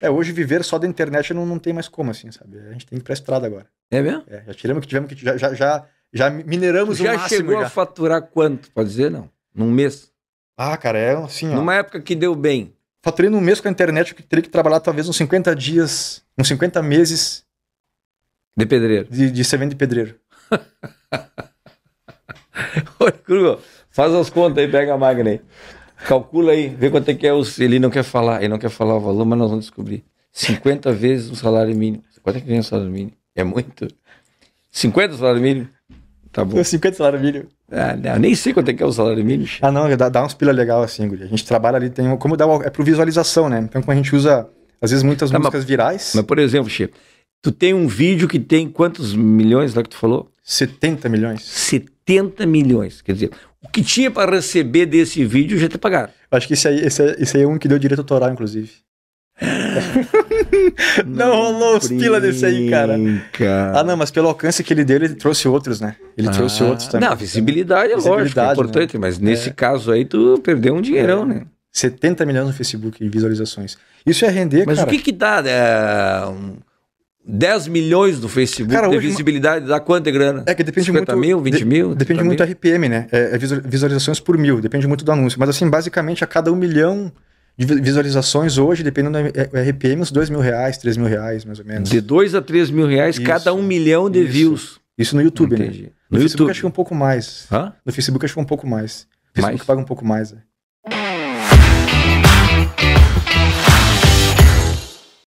É, hoje viver só da internet não, não tem mais como, assim, sabe? A gente tem que ir pra estrada agora. É mesmo? É, já tiramos que tivemos que. Já, já, já, já mineramos já o máximo. Chegou já chegou a faturar quanto? Pode dizer, não? Num mês? Ah, cara, é assim. Ó. Numa época que deu bem. Faturei num mês com a internet, eu teria que trabalhar talvez uns 50 dias, uns 50 meses. De pedreiro. De, de servente de pedreiro. Oi, Kruger, faz as contas aí, pega a máquina aí. Calcula aí, vê quanto é que é o. Ele não quer falar, ele não quer falar o valor, mas nós vamos descobrir. 50 vezes o salário mínimo. Quanto é que vem o salário mínimo? É muito? 50 salário mínimo? Tá bom. 50 salário mínimo. Ah, não, nem sei quanto é que é o salário mínimo. Ah, não, dá, dá uns pila legal assim, Guri. A gente trabalha ali, tem. Como dá, é para visualização, né? Então, como a gente usa, às vezes, muitas tá, músicas mas, virais. Mas, por exemplo, Chico, tu tem um vídeo que tem quantos milhões lá que tu falou? 70 milhões? 70 milhões. Quer dizer, o que tinha para receber desse vídeo já te tá pagaram. Acho que esse aí, esse, esse aí é um que deu direito autoral, inclusive. não, não rolou os pila desse aí, cara. Ah, não, mas pelo alcance que ele deu, ele trouxe outros, né? Ele ah, trouxe outros também. Não, visibilidade é visibilidade, lógico, é né? importante, né? mas é. nesse caso aí tu perdeu um dinheirão, é. né? 70 milhões no Facebook de visualizações. Isso é render, mas cara. Mas o que que dá? É, um 10 milhões do Facebook Cara, de visibilidade dá quanto é grana? É que depende 50 muito. mil, 20 de, mil? Depende muito do RPM, né? É, é visualizações por mil, depende muito do anúncio. Mas assim, basicamente a cada um milhão de visualizações hoje, dependendo do RPM, é, é uns 2 mil reais, 3 mil reais, mais ou menos. De 2 a 3 mil reais isso, cada um milhão de isso. views. Isso no YouTube, né? Entendi. né? No, no YouTube. Facebook acho que é um pouco mais. Hã? No Facebook acho que um pouco mais. Facebook mais? paga um pouco mais. né?